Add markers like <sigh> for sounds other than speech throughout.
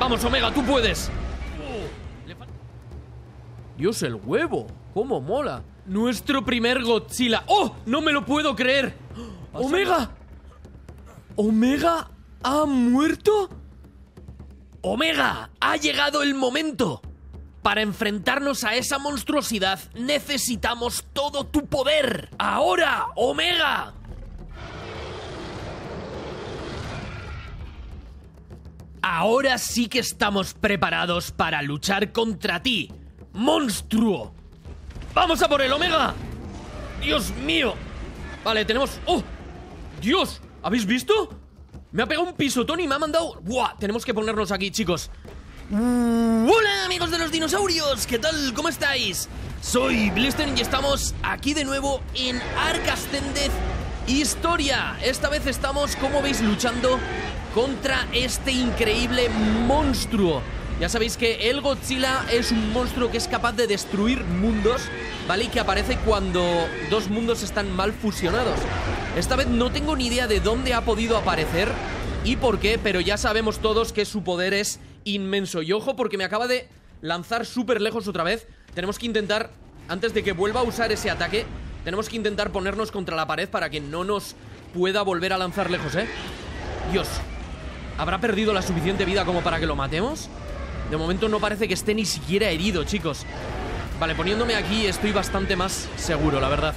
Vamos, Omega, tú puedes. Dios, el huevo. ¿Cómo mola? Nuestro primer Godzilla. ¡Oh! No me lo puedo creer. ¡Omega! ¿Omega ha muerto? ¡Omega! ¡Ha llegado el momento! Para enfrentarnos a esa monstruosidad necesitamos todo tu poder. ¡Ahora, Omega! Ahora sí que estamos preparados para luchar contra ti, monstruo. ¡Vamos a por el Omega! ¡Dios mío! Vale, tenemos... ¡Oh! ¡Dios! ¿Habéis visto? Me ha pegado un pisotón y me ha mandado... ¡Buah! Tenemos que ponernos aquí, chicos. ¡Hola, amigos de los dinosaurios! ¿Qué tal? ¿Cómo estáis? Soy Blister y estamos aquí de nuevo en Arcas Tendez Historia. Esta vez estamos, como veis, luchando contra este increíble monstruo. Ya sabéis que el Godzilla es un monstruo que es capaz de destruir mundos, ¿vale? Y que aparece cuando dos mundos están mal fusionados. Esta vez no tengo ni idea de dónde ha podido aparecer y por qué, pero ya sabemos todos que su poder es inmenso. Y ojo, porque me acaba de lanzar súper lejos otra vez. Tenemos que intentar, antes de que vuelva a usar ese ataque, tenemos que intentar ponernos contra la pared para que no nos pueda volver a lanzar lejos, ¿eh? Dios, ¿Habrá perdido la suficiente vida como para que lo matemos? De momento no parece que esté ni siquiera herido, chicos. Vale, poniéndome aquí estoy bastante más seguro, la verdad.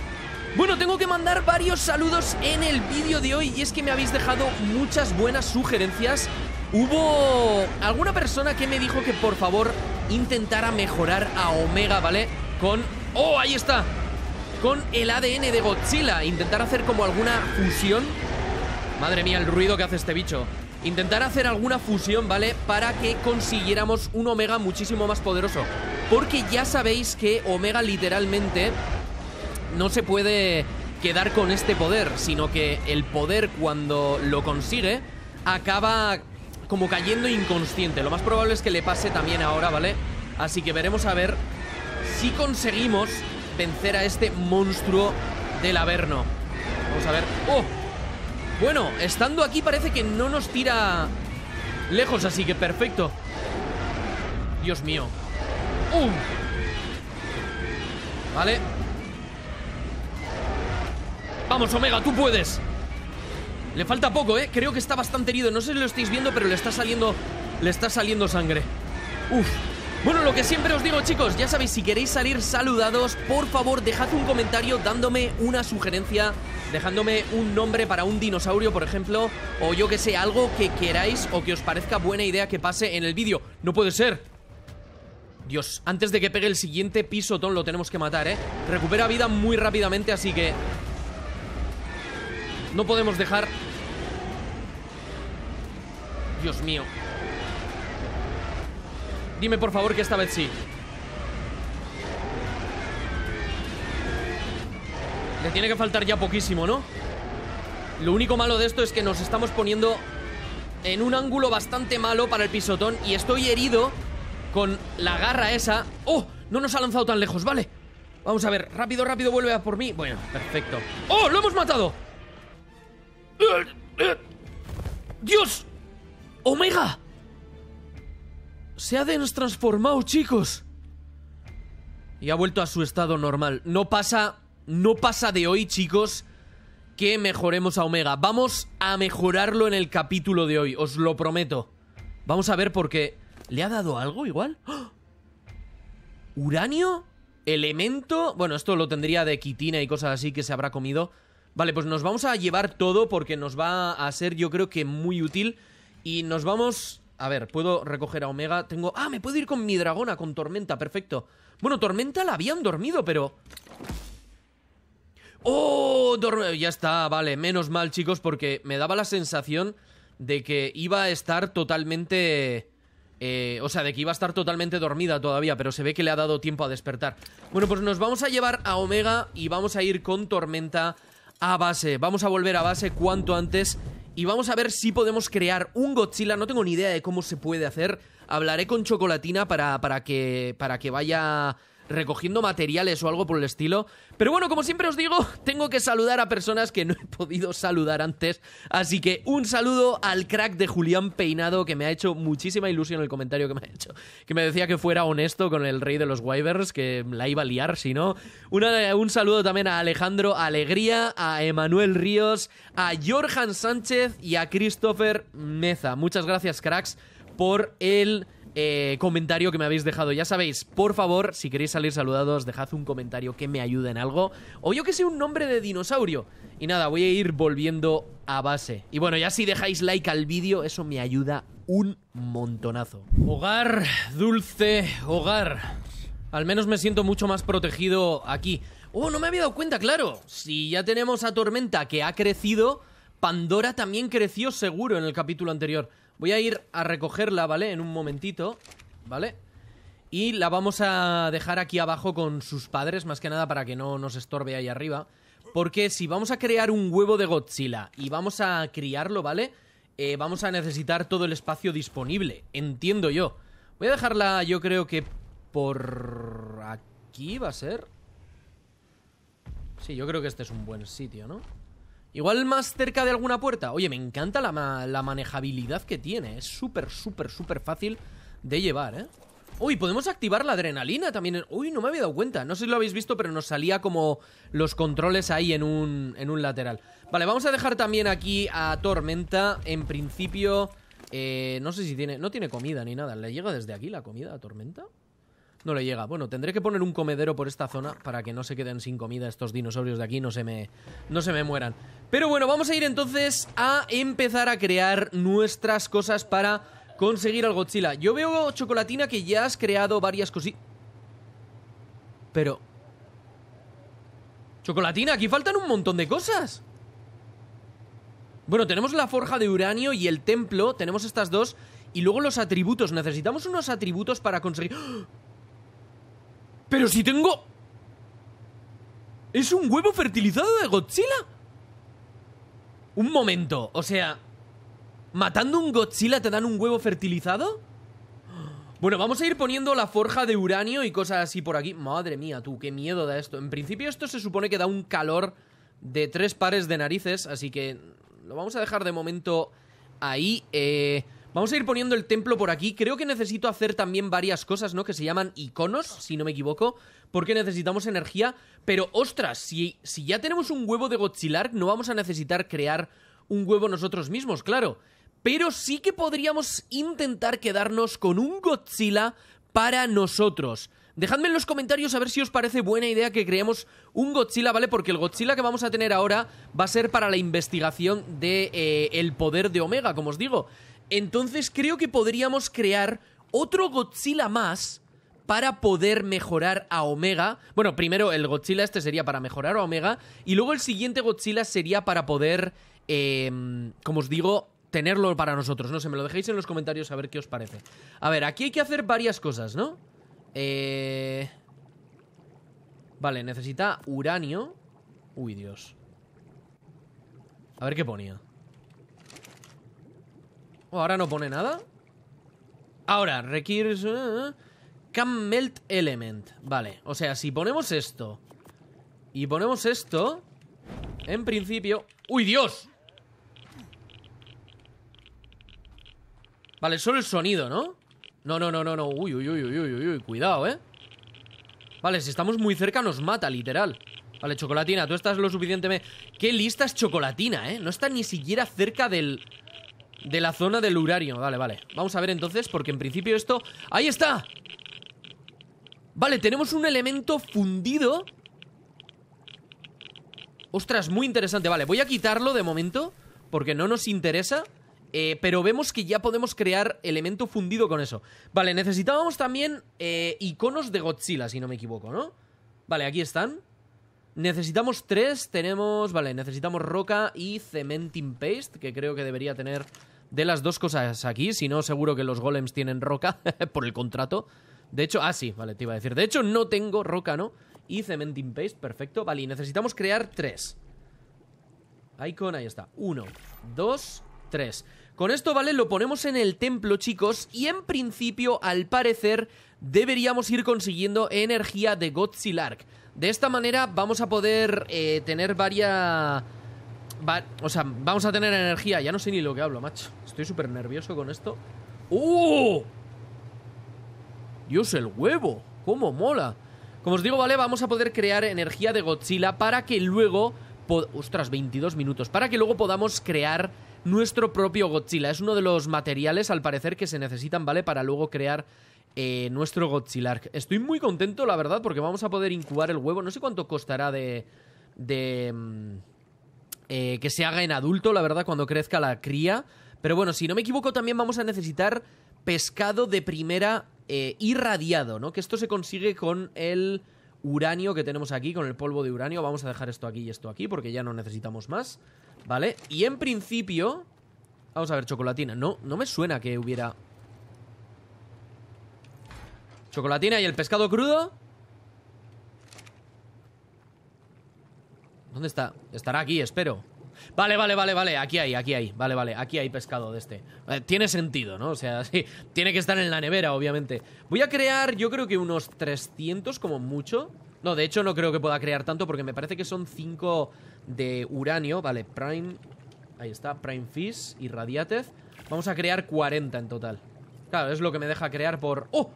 Bueno, tengo que mandar varios saludos en el vídeo de hoy y es que me habéis dejado muchas buenas sugerencias. Hubo alguna persona que me dijo que por favor intentara mejorar a Omega, ¿vale? Con... ¡Oh, ahí está! Con el ADN de Godzilla. Intentar hacer como alguna fusión. Madre mía, el ruido que hace este bicho intentar hacer alguna fusión, ¿vale? Para que consiguiéramos un Omega muchísimo más poderoso. Porque ya sabéis que Omega literalmente no se puede quedar con este poder, sino que el poder cuando lo consigue acaba como cayendo inconsciente. Lo más probable es que le pase también ahora, ¿vale? Así que veremos a ver si conseguimos vencer a este monstruo del Averno. Vamos a ver. ¡Oh! Bueno, estando aquí parece que no nos tira lejos, así que perfecto. Dios mío. ¡Um! Vale. Vamos, Omega, tú puedes. Le falta poco, ¿eh? Creo que está bastante herido. No sé si lo estáis viendo, pero le está saliendo... Le está saliendo sangre. Uf. Bueno, lo que siempre os digo chicos, ya sabéis, si queréis salir saludados, por favor dejad un comentario dándome una sugerencia, dejándome un nombre para un dinosaurio, por ejemplo, o yo que sé, algo que queráis o que os parezca buena idea que pase en el vídeo. No puede ser. Dios, antes de que pegue el siguiente pisotón lo tenemos que matar, ¿eh? Recupera vida muy rápidamente, así que... No podemos dejar... Dios mío, Dime por favor que esta vez sí. Le tiene que faltar ya poquísimo, ¿no? Lo único malo de esto es que nos estamos poniendo en un ángulo bastante malo para el pisotón y estoy herido con la garra esa. ¡Oh! No nos ha lanzado tan lejos, vale. Vamos a ver, rápido, rápido, vuelve a por mí. Bueno, perfecto. ¡Oh! ¡Lo hemos matado! ¡Dios! ¡Omega! Se ha destransformado, chicos. Y ha vuelto a su estado normal. No pasa, no pasa de hoy, chicos, que mejoremos a Omega. Vamos a mejorarlo en el capítulo de hoy, os lo prometo. Vamos a ver qué. ¿Le ha dado algo igual? <gasps> ¿Uranio? ¿Elemento? Bueno, esto lo tendría de quitina y cosas así que se habrá comido. Vale, pues nos vamos a llevar todo porque nos va a ser yo creo que muy útil. Y nos vamos a ver, puedo recoger a Omega. Tengo. ¡Ah! Me puedo ir con mi dragona, con Tormenta, perfecto. Bueno, Tormenta la habían dormido, pero. ¡Oh! Ya está, vale. Menos mal, chicos, porque me daba la sensación de que iba a estar totalmente. Eh, o sea, de que iba a estar totalmente dormida todavía, pero se ve que le ha dado tiempo a despertar. Bueno, pues nos vamos a llevar a Omega y vamos a ir con Tormenta a base. Vamos a volver a base cuanto antes y vamos a ver si podemos crear un Godzilla. No tengo ni idea de cómo se puede hacer. Hablaré con Chocolatina para, para, que, para que vaya recogiendo materiales o algo por el estilo. Pero bueno, como siempre os digo, <laughs> tengo que saludar a personas que no he podido saludar antes. Así que un saludo al crack de Julián Peinado, que me ha hecho muchísima ilusión el comentario que me ha hecho. Que me decía que fuera honesto con el rey de los waivers, que la iba a liar, si no. un saludo también a Alejandro Alegría, a Emanuel Ríos, a Jorjan Sánchez y a Christopher Meza. Muchas gracias, cracks, por el eh, comentario que me habéis dejado. Ya sabéis, por favor, si queréis salir saludados, dejad un comentario que me ayude en algo. O yo que sé, un nombre de dinosaurio. Y nada, voy a ir volviendo a base. Y bueno, ya si dejáis like al vídeo, eso me ayuda un montonazo. Hogar, dulce hogar. Al menos me siento mucho más protegido aquí. Oh, no me había dado cuenta, claro. Si ya tenemos a Tormenta que ha crecido, Pandora también creció seguro en el capítulo anterior. Voy a ir a recogerla, ¿vale? En un momentito, ¿vale? Y la vamos a dejar aquí abajo con sus padres, más que nada para que no nos estorbe ahí arriba. Porque si vamos a crear un huevo de Godzilla y vamos a criarlo, ¿vale? Eh, vamos a necesitar todo el espacio disponible, entiendo yo. Voy a dejarla, yo creo que por aquí va a ser. Sí, yo creo que este es un buen sitio, ¿no? Igual más cerca de alguna puerta. Oye, me encanta la, manejabilidad que tiene. Es súper, súper, súper fácil de llevar, ¿eh? Uy, podemos activar la adrenalina también. Uy, no me había dado cuenta. No sé si lo habéis visto, pero nos salía como los controles ahí en un, en un lateral. Vale, vamos a dejar también aquí a Tormenta. En principio, eh, no sé si tiene... No tiene comida ni nada. ¿Le llega desde aquí la comida a Tormenta? no le llega. Bueno, tendré que poner un comedero por esta zona para que no se queden sin comida estos dinosaurios de aquí, no se me, no se me mueran. Pero bueno, vamos a ir entonces a empezar a crear nuestras cosas para conseguir al Godzilla. Yo veo, Chocolatina, que ya has creado varias cositas. Pero... Chocolatina, aquí faltan un montón de cosas. Bueno, tenemos la forja de uranio y el templo, tenemos estas dos. Y luego los atributos, necesitamos unos atributos para conseguir... ¡Ah! Pero si tengo... ¿Es un huevo fertilizado de Godzilla? Un momento, o sea... ¿Matando un Godzilla te dan un huevo fertilizado? Bueno, vamos a ir poniendo la forja de uranio y cosas así por aquí. Madre mía, tú, qué miedo da esto. En principio esto se supone que da un calor de tres pares de narices, así que lo vamos a dejar de momento ahí. Eh... Vamos a ir poniendo el templo por aquí. Creo que necesito hacer también varias cosas, ¿no? Que se llaman iconos, si no me equivoco, porque necesitamos energía. Pero, ostras, si, si ya tenemos un huevo de Godzilla, no vamos a necesitar crear un huevo nosotros mismos, claro. Pero sí que podríamos intentar quedarnos con un Godzilla para nosotros. Dejadme en los comentarios a ver si os parece buena idea que creemos un Godzilla, ¿vale? Porque el Godzilla que vamos a tener ahora va a ser para la investigación de, eh, poder de Omega, como os digo. Entonces creo que podríamos crear otro Godzilla más para poder mejorar a Omega. Bueno, primero el Godzilla este sería para mejorar a Omega. Y luego el siguiente Godzilla sería para poder, em, como os digo, tenerlo para nosotros. No sé, me lo dejéis en los comentarios a ver qué os parece. A ver, aquí hay que hacer varias cosas, ¿no? Eh... Vale, necesita uranio. Uy, Dios. A ver qué ponía. Pues ahora no pone nada. Ahora, requires... Eh, cam can melt element. Vale, o sea, si ponemos esto y ponemos esto, en principio... ¡Uy, Dios! Vale, solo el sonido, ¿no? No, no, no, no, no. Uy, uy, uy, uy, uy, uy. Cuidado, ¿eh? Vale, si estamos muy cerca nos mata, literal. Vale, chocolatina, tú estás lo suficientemente... ¡Qué lista es chocolatina, eh! No está ni siquiera cerca del de la zona del horario. Vale, vale. Vamos a ver entonces, porque en principio esto... ¡Ahí está! Vale, tenemos un elemento fundido. Ostras, muy interesante. Vale, voy a quitarlo de momento, porque no nos interesa. Eh, pero vemos que ya podemos crear elemento fundido con eso. Vale, necesitábamos también eh, iconos de Godzilla, si no me equivoco, ¿no? Vale, aquí están. Necesitamos tres, tenemos... Vale, necesitamos roca y cementing paste, que creo que debería tener de las dos cosas aquí, si no, seguro que los golems tienen roca <laughs> por el contrato. De hecho, ah, sí, vale, te iba a decir. De hecho, no tengo roca, ¿no? Y cementing paste, perfecto. Vale, y necesitamos crear tres. Icon, ahí está. Uno, dos, tres. Con esto, vale, lo ponemos en el templo, chicos. Y en principio, al parecer, deberíamos ir consiguiendo energía de Ark. De esta manera vamos a poder eh, tener varias o sea, vamos a tener energía. Ya no sé ni lo que hablo, macho. Estoy súper nervioso con esto. ¡Uh! Dios, el huevo. ¿Cómo mola? Como os digo, vale, vamos a poder crear energía de Godzilla para que luego... Ostras, 22 minutos. Para que luego podamos crear nuestro propio Godzilla. Es uno de los materiales, al parecer, que se necesitan, ¿vale? Para luego crear eh, nuestro Godzilla. Estoy muy contento, la verdad, porque vamos a poder incubar el huevo. No sé cuánto costará de... de mm, eh, que se haga en adulto, la verdad, cuando crezca la cría. Pero bueno, si no me equivoco, también vamos a necesitar pescado de primera eh, irradiado, ¿no? Que esto se consigue con el uranio que tenemos aquí, con el polvo de uranio. Vamos a dejar esto aquí y esto aquí, porque ya no necesitamos más, ¿vale? Y en principio... Vamos a ver, chocolatina. No, no me suena que hubiera... Chocolatina y el pescado crudo ¿Dónde está? Estará aquí, espero. Vale, vale, vale, vale. Aquí hay, aquí hay. Vale, vale. Aquí hay pescado de este. Eh, tiene sentido, ¿no? O sea, <laughs> sí. Tiene que estar en la nevera, obviamente. Voy a crear, yo creo que unos 300 como mucho. No, de hecho no creo que pueda crear tanto porque me parece que son 5 de uranio. Vale, prime... Ahí está, prime fish y radiatez. Vamos a crear 40 en total. Claro, es lo que me deja crear por... ¡Oh!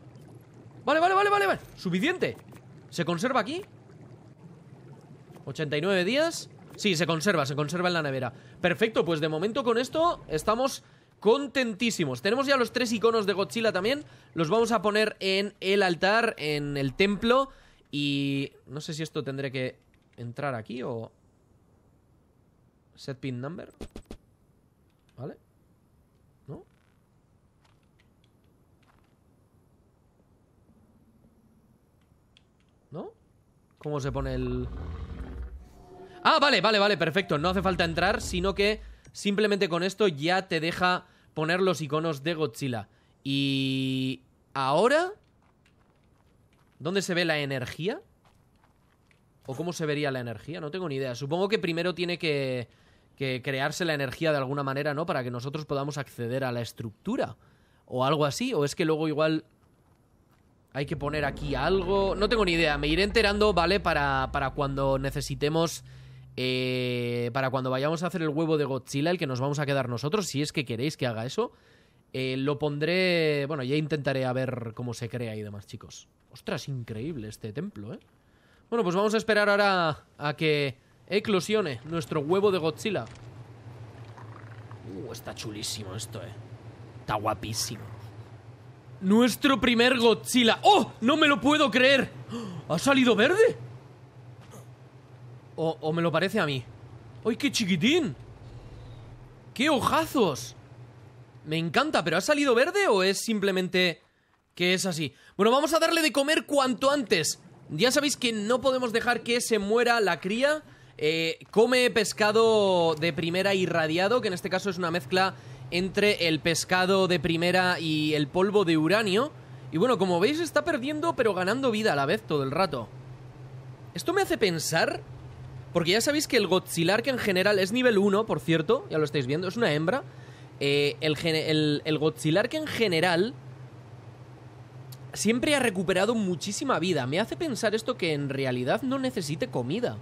Vale, vale, vale, vale, vale. Suficiente. ¿Se conserva aquí? ¿89 días? Sí, se conserva, se conserva en la nevera. Perfecto, pues de momento con esto estamos contentísimos. Tenemos ya los tres iconos de Godzilla también. Los vamos a poner en el altar, en el templo. Y no sé si esto tendré que entrar aquí o... Set pin number. ¿Vale? ¿No? ¿No? ¿Cómo se pone el...? Ah, vale, vale, vale, perfecto. No hace falta entrar, sino que simplemente con esto ya te deja poner los iconos de Godzilla. Y ahora... ¿Dónde se ve la energía? ¿O cómo se vería la energía? No tengo ni idea. Supongo que primero tiene que, que crearse la energía de alguna manera, ¿no? Para que nosotros podamos acceder a la estructura. O algo así. O es que luego igual hay que poner aquí algo. No tengo ni idea. Me iré enterando, ¿vale? Para, para cuando necesitemos eh, para cuando vayamos a hacer el huevo de Godzilla, el que nos vamos a quedar nosotros, si es que queréis que haga eso, eh, lo pondré. Bueno, ya intentaré a ver cómo se crea y demás, chicos. Ostras, increíble este templo, ¿eh? Bueno, pues vamos a esperar ahora a que eclosione nuestro huevo de Godzilla. Uh, está chulísimo esto, ¿eh? Está guapísimo. Nuestro primer Godzilla. ¡Oh! ¡No me lo puedo creer! ¡Ha salido verde! O, me lo parece a mí. ¡Ay, qué chiquitín! ¡Qué ojazos! Me encanta, pero ¿ha salido verde o es simplemente que es así? Bueno, vamos a darle de comer cuanto antes. Ya sabéis que no podemos dejar que se muera la cría. Eh, come pescado de primera irradiado, que en este caso es una mezcla entre el pescado de primera y el polvo de uranio. Y bueno, como veis está perdiendo pero ganando vida a la vez todo el rato. Esto me hace pensar porque ya sabéis que el Godzilla que en general es nivel 1, por cierto, ya lo estáis viendo, es una hembra. Eh, el, el, Godzilla que en general siempre ha recuperado muchísima vida. Me hace pensar esto que en realidad no necesite comida.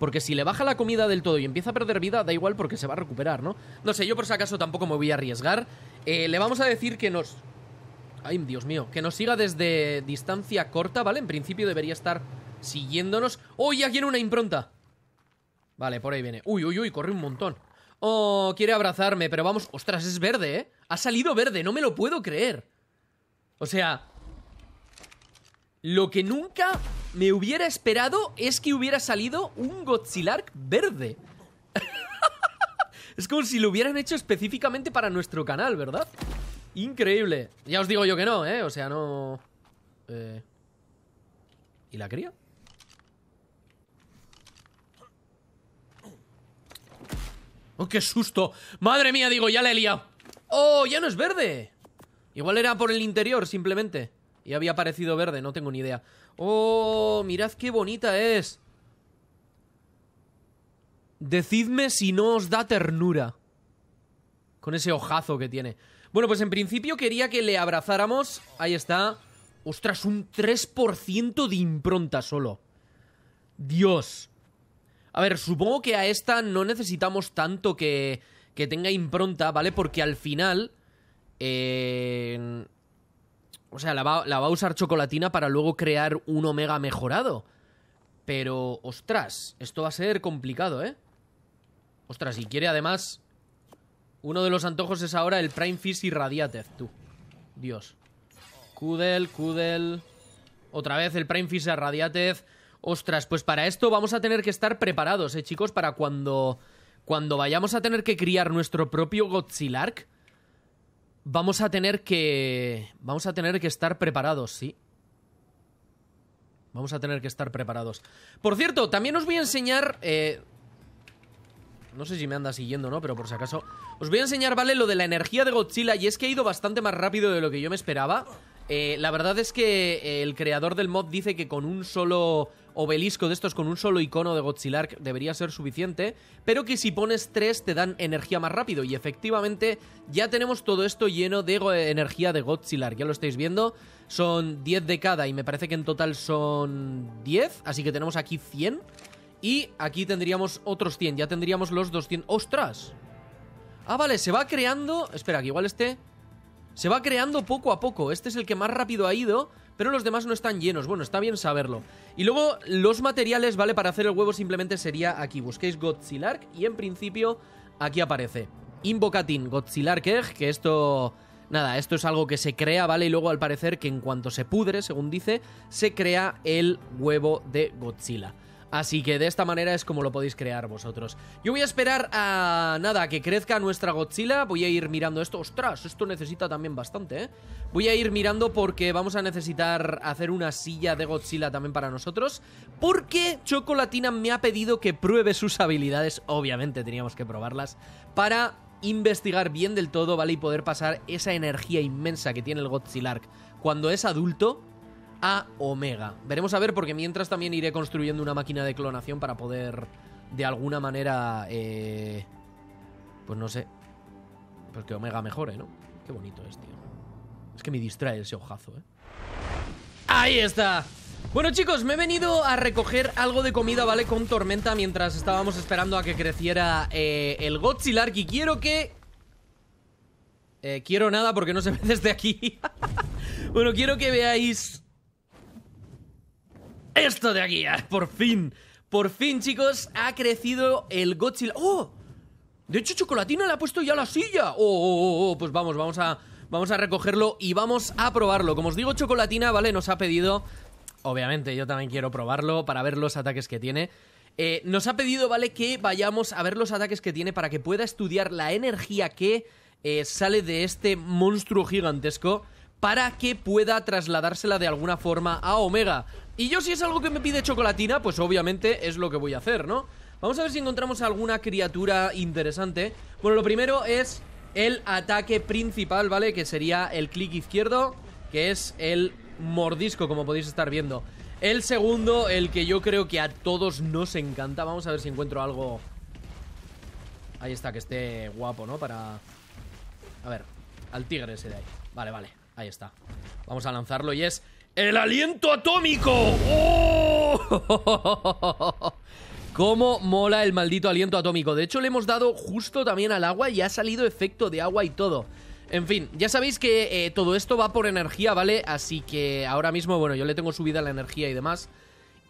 Porque si le baja la comida del todo y empieza a perder vida, da igual porque se va a recuperar, ¿no? No sé, yo por si acaso tampoco me voy a arriesgar. Eh, le vamos a decir que nos... Ay, Dios mío. Que nos siga desde distancia corta, ¿vale? En principio debería estar siguiéndonos. ¡Oh, aquí en una impronta! Vale, por ahí viene. Uy, uy, uy, corre un montón. Oh, quiere abrazarme, pero vamos... Ostras, es verde, ¿eh? Ha salido verde, no me lo puedo creer. O sea... Lo que nunca me hubiera esperado es que hubiera salido un Godzilla verde. <laughs> es como si lo hubieran hecho específicamente para nuestro canal, ¿verdad? Increíble. Ya os digo yo que no, ¿eh? O sea, no... Eh. ¿Y la cría? Oh, qué susto! ¡Madre mía! Digo, ya la he liado. ¡Oh, ya no es verde! Igual era por el interior, simplemente. Y había parecido verde, no tengo ni idea. ¡Oh, mirad qué bonita es! Decidme si no os da ternura. Con ese hojazo que tiene. Bueno, pues en principio quería que le abrazáramos. Ahí está. Ostras, un 3% de impronta solo. Dios. A ver, supongo que a esta no necesitamos tanto que, que tenga impronta, ¿vale? Porque al final... Eh, o sea, la va, a usar chocolatina para luego crear un omega mejorado. Pero, ostras, esto va a ser complicado, ¿eh? Ostras, y quiere además... Uno de los antojos es ahora el Prime Fish y Radiatez, tú. Dios. Kudel, Kudel... Otra vez el Prime Fish y Ostras, pues para esto vamos a tener que estar preparados, ¿eh, chicos? Para cuando, cuando vayamos a tener que criar nuestro propio Godzilla vamos a tener que... Vamos a tener que estar preparados, ¿sí? Vamos a tener que estar preparados. Por cierto, también os voy a enseñar... Eh, no sé si me anda siguiendo, ¿no? Pero por si acaso... Os voy a enseñar, ¿vale? Lo de la energía de Godzilla. Y es que ha ido bastante más rápido de lo que yo me esperaba. Eh, la verdad es que eh, el creador del mod dice que con un solo obelisco de estos, con un solo icono de Godzilla debería ser suficiente, pero que si pones tres te dan energía más rápido. Y efectivamente ya tenemos todo esto lleno de eh, energía de Godzilla, ya lo estáis viendo. Son 10 de cada y me parece que en total son 10, así que tenemos aquí 100. Y aquí tendríamos otros 100, ya tendríamos los 200... ¡Ostras! Ah, vale, se va creando... Espera, que igual este... Se va creando poco a poco. Este es el que más rápido ha ido, pero los demás no están llenos. Bueno, está bien saberlo. Y luego, los materiales, ¿vale? Para hacer el huevo simplemente sería aquí. Busquéis Ark y en principio aquí aparece. Invocatin Godzilla que esto... Nada, esto es algo que se crea, ¿vale? Y luego al parecer que en cuanto se pudre, según dice, se crea el huevo de Godzilla. Así que de esta manera es como lo podéis crear vosotros. Yo voy a esperar a nada, que crezca nuestra Godzilla. Voy a ir mirando esto. Ostras, esto necesita también bastante, ¿eh? Voy a ir mirando porque vamos a necesitar hacer una silla de Godzilla también para nosotros. Porque Chocolatina me ha pedido que pruebe sus habilidades. Obviamente teníamos que probarlas. Para investigar bien del todo, ¿vale? Y poder pasar esa energía inmensa que tiene el Godzilla cuando es adulto a Omega. Veremos a ver, porque mientras también iré construyendo una máquina de clonación para poder, de alguna manera, eh, pues no sé, pues que Omega mejore, ¿no? Qué bonito es, tío. Es que me distrae ese hojazo, ¿eh? ¡Ahí está! Bueno chicos, me he venido a recoger algo de comida, ¿vale? Con tormenta mientras estábamos esperando a que creciera eh, el Godzilla y quiero que... Eh, quiero nada porque no se ve <laughs> desde aquí. <laughs> bueno, quiero que veáis esto de aquí, ah, por fin. Por fin, chicos, ha crecido el Godzilla. ¡Oh! De hecho, Chocolatina le ha puesto ya la silla. Oh oh, oh, oh, oh, pues vamos, vamos a, vamos a recogerlo y vamos a probarlo. Como os digo, Chocolatina, ¿vale? Nos ha pedido... Obviamente, yo también quiero probarlo para ver los ataques que tiene. Eh, nos ha pedido, ¿vale? Que vayamos a ver los ataques que tiene para que pueda estudiar la energía que eh, sale de este monstruo gigantesco para que pueda trasladársela de alguna forma a Omega. Y yo si es algo que me pide Chocolatina, pues obviamente es lo que voy a hacer, ¿no? Vamos a ver si encontramos alguna criatura interesante. Bueno, lo primero es el ataque principal, ¿vale? Que sería el clic izquierdo, que es el mordisco, como podéis estar viendo. El segundo, el que yo creo que a todos nos encanta. Vamos a ver si encuentro algo... Ahí está, que esté guapo, ¿no? Para... A ver, al tigre ese de ahí. Vale, vale. Ahí está. Vamos a lanzarlo y es... ¡El aliento atómico! ¡Oh! <laughs> ¿Cómo mola el maldito aliento atómico? De hecho, le hemos dado justo también al agua y ha salido efecto de agua y todo. En fin, ya sabéis que eh, todo esto va por energía, ¿vale? Así que ahora mismo, bueno, yo le tengo subida la energía y demás.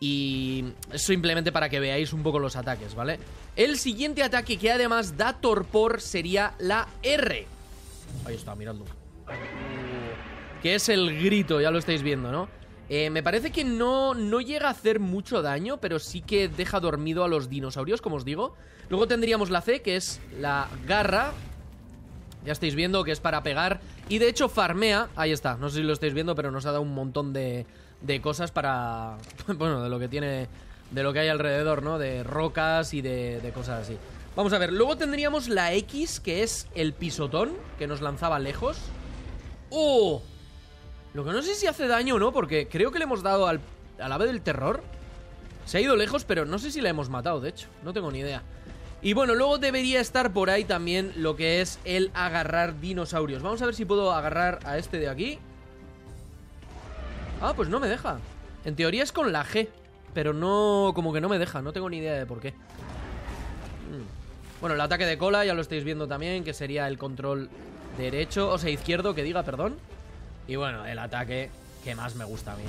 Y simplemente para que veáis un poco los ataques, ¿vale? El siguiente ataque que además da torpor sería la R. Ahí está, miradlo que es el grito, ya lo estáis viendo, ¿no? Eh, me parece que no, no llega a hacer mucho daño, pero sí que deja dormido a los dinosaurios, como os digo. Luego tendríamos la C, que es la garra. Ya estáis viendo que es para pegar. Y de hecho farmea, ahí está, no sé si lo estáis viendo, pero nos ha dado un montón de, cosas para... <laughs> Bueno, de lo que tiene... De lo que hay alrededor, ¿no? De rocas y de, de cosas así. Vamos a ver, luego tendríamos la X, que es el pisotón, que nos lanzaba lejos. ¡Oh! Lo que no sé si hace daño o no, porque creo que le hemos dado al, ave del terror. Se ha ido lejos, pero no sé si la hemos matado, de hecho. No tengo ni idea. Y bueno, luego debería estar por ahí también lo que es el agarrar dinosaurios. Vamos a ver si puedo agarrar a este de aquí. Ah, pues no me deja. En teoría es con la G. Pero no... como que no me deja. No tengo ni idea de por qué. Hmm. Bueno, el ataque de cola ya lo estáis viendo también, que sería el control derecho, o sea, izquierdo, que diga, perdón. Y bueno, el ataque que más me gusta a mí.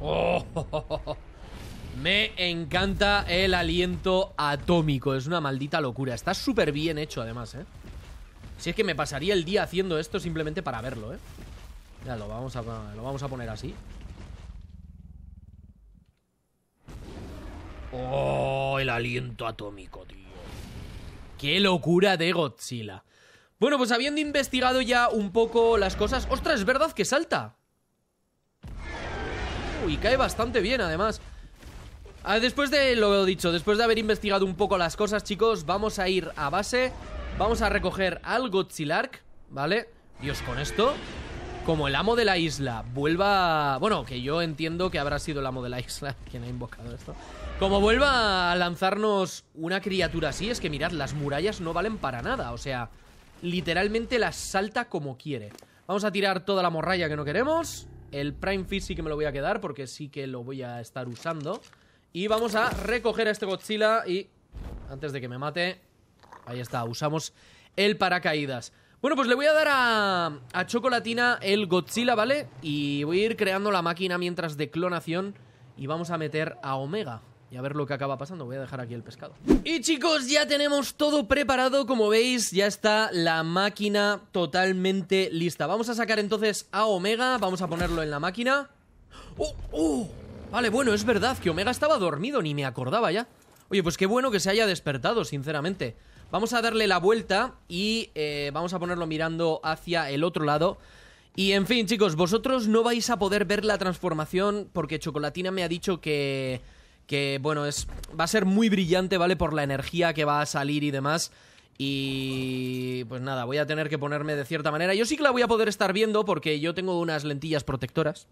¡Oh! Me encanta el aliento atómico. Es una maldita locura. Está súper bien hecho, además, ¿eh? Si es que me pasaría el día haciendo esto simplemente para verlo, ¿eh? Ya, lo vamos a, lo vamos a poner así. ¡Oh! El aliento atómico, tío. ¡Qué locura de Godzilla! Bueno, pues habiendo investigado ya un poco las cosas... ¡Ostras, es verdad que salta! Uy, cae bastante bien, además. Ah, después de lo dicho, después de haber investigado un poco las cosas, chicos, vamos a ir a base. Vamos a recoger al Godzilark, ¿vale? Dios, con esto, como el amo de la isla vuelva... Bueno, que yo entiendo que habrá sido el amo de la isla <laughs> quien ha invocado esto. Como vuelva a lanzarnos una criatura así, es que mirad, las murallas no valen para nada. O sea, literalmente la salta como quiere. Vamos a tirar toda la morralla que no queremos. El Prime Fish sí que me lo voy a quedar porque sí que lo voy a estar usando. Y vamos a recoger a este Godzilla y... Antes de que me mate... Ahí está, usamos el paracaídas. Bueno, pues le voy a dar a, a Chocolatina el Godzilla, ¿vale? Y voy a ir creando la máquina mientras de clonación y vamos a meter a Omega y a ver lo que acaba pasando. Voy a dejar aquí el pescado. Y chicos, ya tenemos todo preparado. Como veis, ya está la máquina totalmente lista. Vamos a sacar entonces a Omega. Vamos a ponerlo en la máquina. ¡Oh! ¡Oh! Vale, bueno, es verdad que Omega estaba dormido. Ni me acordaba ya. Oye, pues qué bueno que se haya despertado, sinceramente. Vamos a darle la vuelta y eh, vamos a ponerlo mirando hacia el otro lado. Y en fin, chicos, vosotros no vais a poder ver la transformación porque Chocolatina me ha dicho que que bueno, es, va a ser muy brillante, ¿vale? Por la energía que va a salir y demás. Y pues nada, voy a tener que ponerme de cierta manera. Yo sí que la voy a poder estar viendo porque yo tengo unas lentillas protectoras,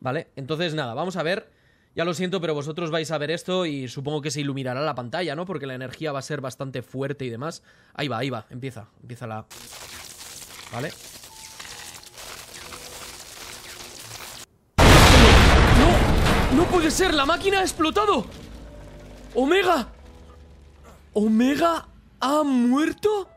¿vale? Entonces nada, vamos a ver. Ya lo siento, pero vosotros vais a ver esto y supongo que se iluminará la pantalla, ¿no? Porque la energía va a ser bastante fuerte y demás. Ahí va, ahí va, empieza, empieza la... ¿Vale? ¡No puede ser! ¡La máquina ha explotado! ¡Omega! ¿Omega ha muerto?